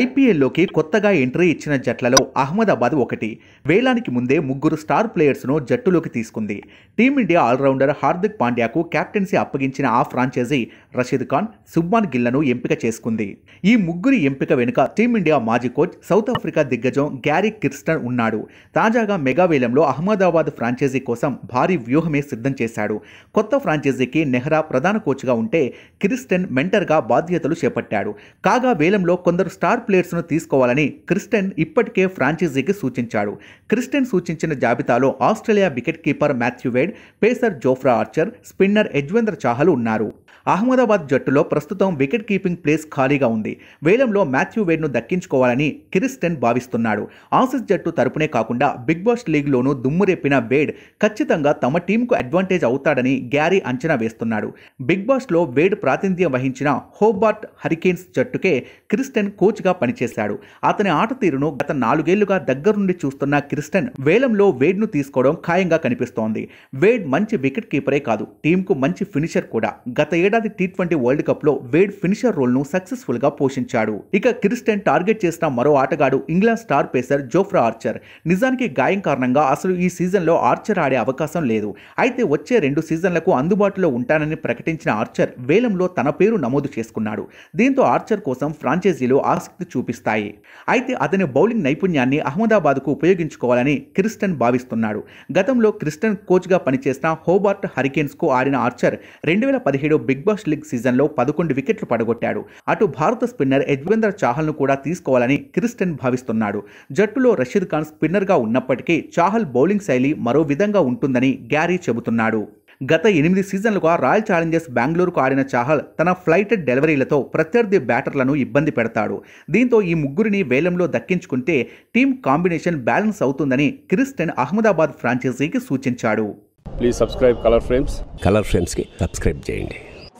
ఐపీఎల్లోకి కొత్తగా ఎంట్రీ ఇచ్చిన జట్లలో అహ్మదాబాద్ ఒకటి వేలానికి ముందే ముగ్గురు స్టార్ ప్లేయర్స్ను జట్టులోకి తీసుకుంది టీమిండియా ఆల్రౌండర్ హార్దిక్ పాండ్యాకు కెప్టెన్సీ అప్పగించిన ఆ ఫ్రాంచైజీ రషీద్ ఖాన్ సుబ్మాన్ గిల్లను ఎంపిక చేసుకుంది ఈ ముగ్గురి ఎంపిక వెనుక టీమిండియా మాజీ కోచ్ సౌత్ ఆఫ్రికా దిగ్గజం గ్యారీ కిర్స్టన్ ఉన్నాడు తాజాగా మెగావేలంలో అహ్మదాబాద్ ఫ్రాంచైజీ కోసం భారీ వ్యూహమే సిద్ధం చేశాడు కొత్త ఫ్రాంచైజీకి నెహ్రా ప్రధాన కోచ్గా ఉంటే క్రిస్టన్ మెంటర్గా బాధ్యతలు చేపట్టాడు కాగా వేలంలో కొందరు స్టార్ స్టార్ ప్లేయర్స్ను తీసుకోవాలని క్రిస్టెన్ ఇప్పటికే ఫ్రాంచైజీకి సూచించాడు క్రిస్టెన్ సూచించిన జాబితాలో Australia wicket keeper Matthew Wade pacer Jofra Archer spinner Yuzvendra Chahal ఉన్నారు అహ్మదాబాద్ జట్టులో ప్రస్తుతం వికెట్ కీపింగ్ ప్లేస్ ఖాళీగా ఉంది వేలంలో మాథ్యూ వేడ్ను దక్కించుకోవాలని కిరిస్టెన్ భావిస్తున్నాడు ఆసిస్ జట్టు తరపునే కాకుండా బిగ్ బాస్ లీగ్లోనూ దుమ్మురెప్పిన వేడ్ ఖచ్చితంగా తమ టీంకు అడ్వాంటేజ్ అవుతాడని గ్యారీ అంచనా వేస్తున్నాడు బిగ్ బాస్లో వేడ్ ప్రాతినిధ్యం వహించిన హోబార్ట్ హరికేన్స్ జట్టుకే క్రిస్టన్ కోచ్గా పనిచేశాడు అతని ఆట తీరును గత నాలుగేళ్లుగా దగ్గరుండి చూస్తున్న క్రిస్టన్ వేలంలో వేడ్ను తీసుకోవడం ఖాయంగా కనిపిస్తోంది వేడ్ మంచి వికెట్ కీపరే కాదు టీంకు మంచి ఫినిషర్ కూడా గత ఏడాది టీ ట్వంటీ వరల్డ్ కప్లో వేడ్ ఫినిషర్ రోల్ సక్సెస్ఫుల్ సక్సెస్ఫుల్గా పోషించాడు ఇక క్రిస్టన్ టార్గెట్ చేసిన మరో ఆటగాడు England star pacer Jofra Archer నిజానికి గాయం కారణంగా అసలు ఈ సీజన్లో ఆర్చర్ ఆడే అవకాశం లేదు అయితే వచ్చే రెండు సీజన్లకు అందుబాటులో ఉంటానని ప్రకటించిన ఆర్చర్ వేలంలో తన పేరు నమోదు చేసుకున్నాడు దీంతో ఆర్చర్ కోసం ఫ్రాంచైజీలు ఆసక్తి చూపిస్తాయి అయితే అతని బౌలింగ్ నైపుణ్యాన్ని అహ్మదాబాద్కు ఉపయోగించుకోవాలని క్రిస్టన్ భావిస్తున్నాడు గతంలో క్రిస్టన్ కోచ్గా పనిచేసిన హోబార్ట్ హరికేన్స్కు ఆడిన ఆర్చర్ రెండు వేల పదిహేడు బిగ్ బాస్ లీగ్ సీజన్లో పదకొండు వికెట్లు పడగొట్టాడు అటు భారత స్పిన్నర్ చాహల్ చాహల్ను కూడా తీసుకోవాలని క్రిస్టన్ భావిస్తున్నాడు జట్టులో రషీద్ ఖాన్ స్పిన్నర్గా ఉన్నప్పటికీ చాహల్ బౌలింగ్ శైలి మరో విధంగా ఉంటుందని గ్యారీ చెబుతున్నాడు గత ఎనిమిది సీజన్లుగా రాయల్ ఛాలెంజర్స్ బెంగళూరుకు ఆడిన చాహల్ తన ఫ్లైటెడ్ డెలివరీలతో ప్రత్యర్థి బ్యాటర్లను ఇబ్బంది పెడతాడు దీంతో ఈ ముగ్గురిని వేలంలో దక్కించుకుంటే టీం కాంబినేషన్ బ్యాలెన్స్ అవుతుందని క్రిస్టన్ అహ్మదాబాద్ ఫ్రాంచైజీకి సూచించాడు please subscribe colour frames colour ఫ్రేమ్స్కి సబ్స్క్రైబ్ చేయండి